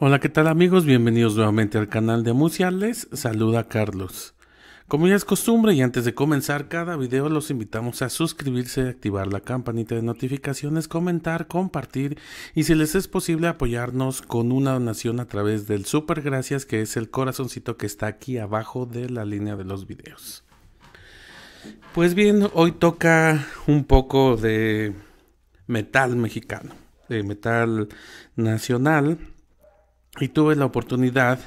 Hola, ¿qué tal amigos? Bienvenidos nuevamente al canal de musiales saluda Carlos. Como ya es costumbre y antes de comenzar cada video los invitamos a suscribirse, activar la campanita de notificaciones, comentar, compartir y si les es posible apoyarnos con una donación a través del super gracias que es el corazoncito que está aquí abajo de la línea de los videos. Pues bien, hoy toca un poco de metal mexicano, de metal nacional y tuve la oportunidad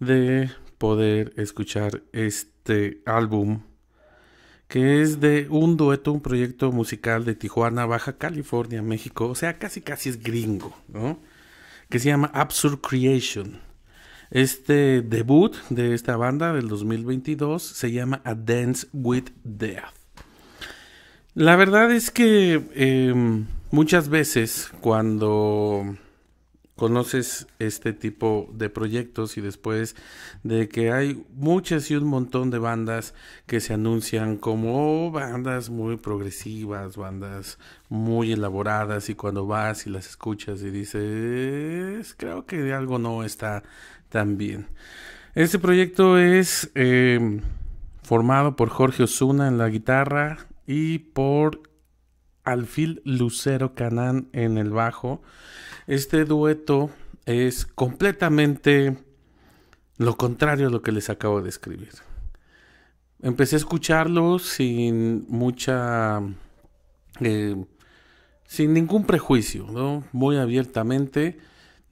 de poder escuchar este álbum que es de un dueto, un proyecto musical de Tijuana, Baja California, México, o sea, casi casi es gringo, ¿no? Que se llama Absurd Creation. Este debut de esta banda del 2022 se llama A Dance with Death. La verdad es que em, muchas veces cuando conoces este tipo de proyectos y después de que hay muchas y un montón de bandas que se anuncian como bandas muy progresivas, bandas muy elaboradas y cuando vas y las escuchas y dices, creo que algo no está tan bien. Este proyecto es eh, formado por Jorge Osuna en la guitarra y por Alfil Lucero Canán en el bajo. Este dueto es completamente lo contrario a lo que les acabo de escribir. Empecé a escucharlo sin mucha... Eh, sin ningún prejuicio, ¿no? Muy abiertamente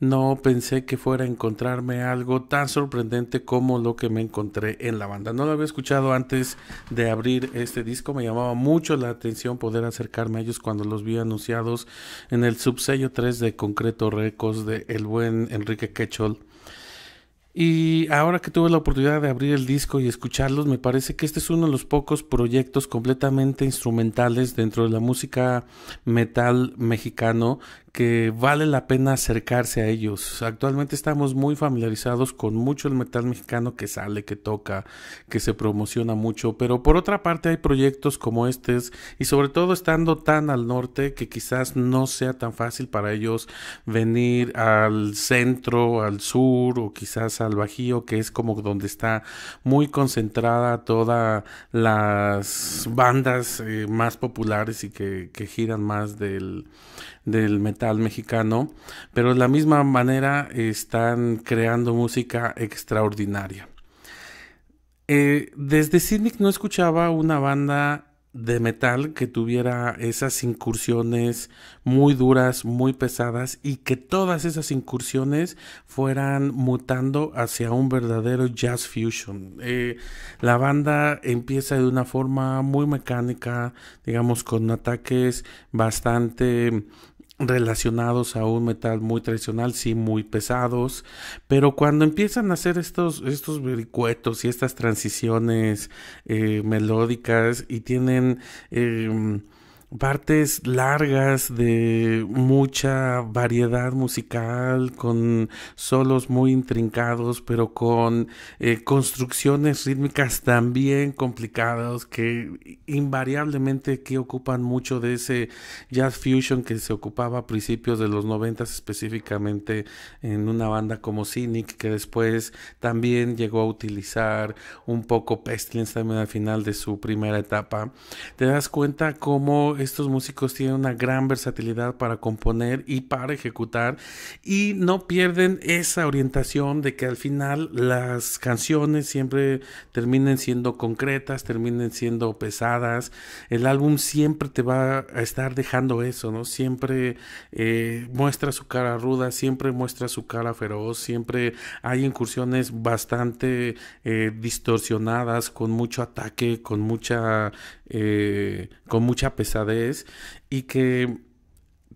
no pensé que fuera a encontrarme algo tan sorprendente como lo que me encontré en la banda. No lo había escuchado antes de abrir este disco. Me llamaba mucho la atención poder acercarme a ellos cuando los vi anunciados en el subsello 3 de Concreto Records de el buen Enrique Quechol. Y ahora que tuve la oportunidad de abrir el disco y escucharlos, me parece que este es uno de los pocos proyectos completamente instrumentales dentro de la música metal mexicano que vale la pena acercarse a ellos. Actualmente estamos muy familiarizados con mucho el metal mexicano que sale, que toca, que se promociona mucho, pero por otra parte hay proyectos como este y sobre todo estando tan al norte que quizás no sea tan fácil para ellos venir al centro, al sur o quizás a al Bajío, que es como donde está muy concentrada todas las bandas eh, más populares y que, giran más del, metal mexicano, pero de la misma manera están creando música extraordinaria. Eh, desde Sidney no escuchaba una banda de metal que tuviera esas incursiones muy duras, muy pesadas y que todas esas incursiones fueran mutando hacia un verdadero jazz fusion. Eh, la banda empieza de una forma muy mecánica, digamos, con ataques bastante relacionados a un metal muy tradicional, sí, muy pesados, pero cuando empiezan a hacer estos, estos vericuetos y estas transiciones eh, melódicas y tienen... Eh, partes largas de mucha variedad musical, con solos muy intrincados, pero con eh, construcciones rítmicas también complicadas que invariablemente que ocupan mucho de ese jazz fusion que se ocupaba a principios de los noventas específicamente en una banda como Cynic que después también llegó a utilizar un poco Pestilence también al final de su primera etapa. Te das cuenta cómo estos músicos tienen una gran versatilidad para componer y para ejecutar y no pierden esa orientación de que al final las canciones siempre terminen siendo concretas, terminen siendo pesadas. El álbum siempre te va a estar dejando eso, ¿no? Siempre eh, muestra su cara ruda, siempre muestra su cara feroz, siempre hay incursiones bastante eh, distorsionadas, con mucho ataque, con mucha, eh, con mucha pesadez y que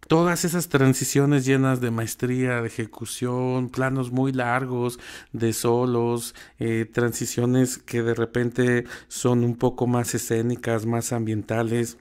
todas esas transiciones llenas de maestría, de ejecución, planos muy largos, de solos, eh, transiciones que de repente son un poco más escénicas, más ambientales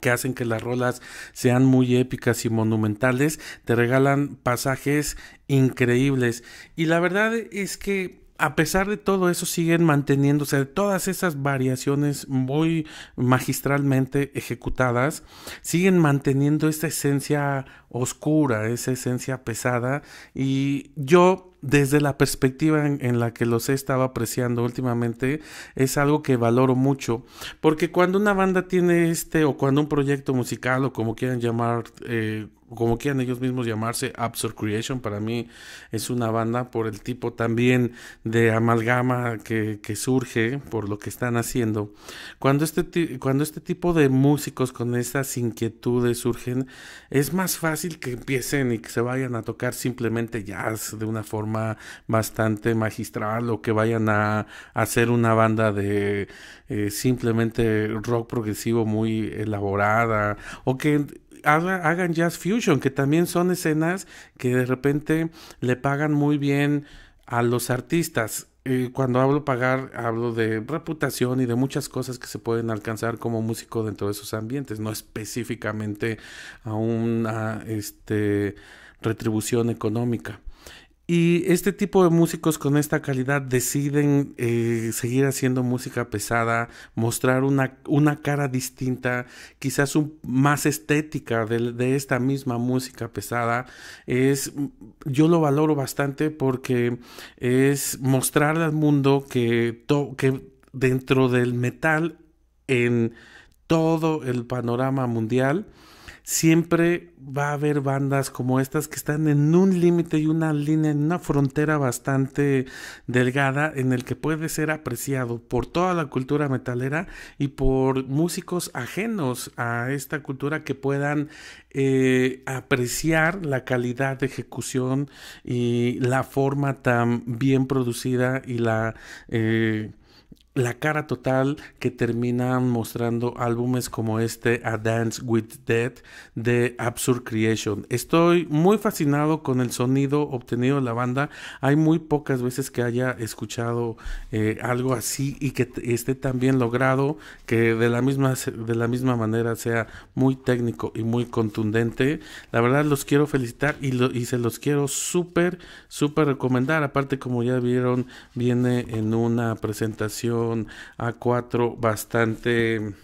que hacen que las rolas sean muy épicas y monumentales, te regalan pasajes increíbles. Y la verdad es que a pesar de todo eso siguen manteniéndose todas esas variaciones muy magistralmente ejecutadas, siguen manteniendo esta esencia oscura, esa esencia pesada y yo desde la perspectiva en, la que los he estado apreciando últimamente, es algo que valoro mucho, porque cuando una banda tiene este, o cuando un proyecto musical, o como quieran llamar, eh, como quieran ellos mismos llamarse, Absurd Creation, para mí es una banda por el tipo también de amalgama que, surge, por lo que están haciendo. Cuando este, cuando este tipo de músicos con estas inquietudes surgen, es más fácil que empiecen y que se vayan a tocar simplemente jazz de una forma bastante magistral o que vayan a, hacer una banda de eh, simplemente rock progresivo muy elaborada o que hagan jazz fusion, que también son escenas que de repente le pagan muy bien a los artistas. Eh, cuando hablo pagar, hablo de reputación y de muchas cosas que se pueden alcanzar como músico dentro de esos ambientes, no específicamente a una este, retribución económica. Y este tipo de músicos con esta calidad deciden eh, seguir haciendo música pesada, mostrar una, una cara distinta, quizás un, más estética de, esta misma música pesada. Es, yo lo valoro bastante porque es mostrarle al mundo que, que dentro del metal, en todo el panorama mundial, siempre va a haber bandas como estas que están en un límite y una línea, en una frontera bastante delgada en el que puede ser apreciado por toda la cultura metalera y por músicos ajenos a esta cultura que puedan eh, apreciar la calidad de ejecución y la forma tan bien producida y la... Eh, la cara total que terminan mostrando álbumes como este A Dance with Death de Absurd Creation. Estoy muy fascinado con el sonido obtenido de la banda. Hay muy pocas veces que haya escuchado eh, algo así y que esté tan bien logrado, que de la, misma, de la misma manera sea muy técnico y muy contundente. La verdad los quiero felicitar y, y se los quiero súper, súper recomendar. Aparte como ya vieron, viene en una presentación a4 bastante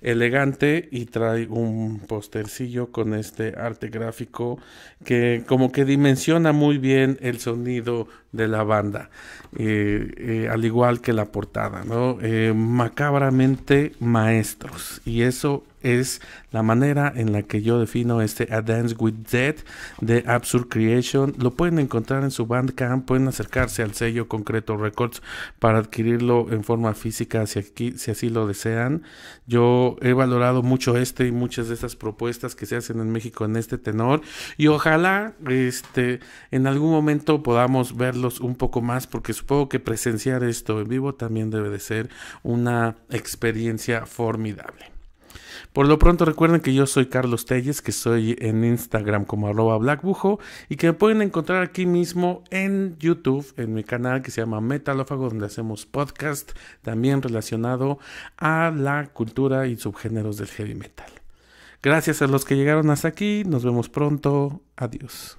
elegante y trae un postercillo con este arte gráfico que como que dimensiona muy bien el sonido de la banda, eh, eh, al igual que la portada, ¿no? Eh, macabramente maestros y eso es la manera en la que yo defino este A Dance with Dead de Absurd Creation. Lo pueden encontrar en su Bandcamp, pueden acercarse al sello Concreto Records para adquirirlo en forma física si, si así lo desean. Yo he valorado mucho este y muchas de estas propuestas que se hacen en México en este tenor y ojalá este, en algún momento podamos verlos un poco más porque supongo que presenciar esto en vivo también debe de ser una experiencia formidable. Por lo pronto recuerden que yo soy Carlos Telles, que soy en Instagram como arroba blackbujo y que me pueden encontrar aquí mismo en YouTube, en mi canal que se llama Metalófago, donde hacemos podcast también relacionado a la cultura y subgéneros del heavy metal. Gracias a los que llegaron hasta aquí, nos vemos pronto, adiós.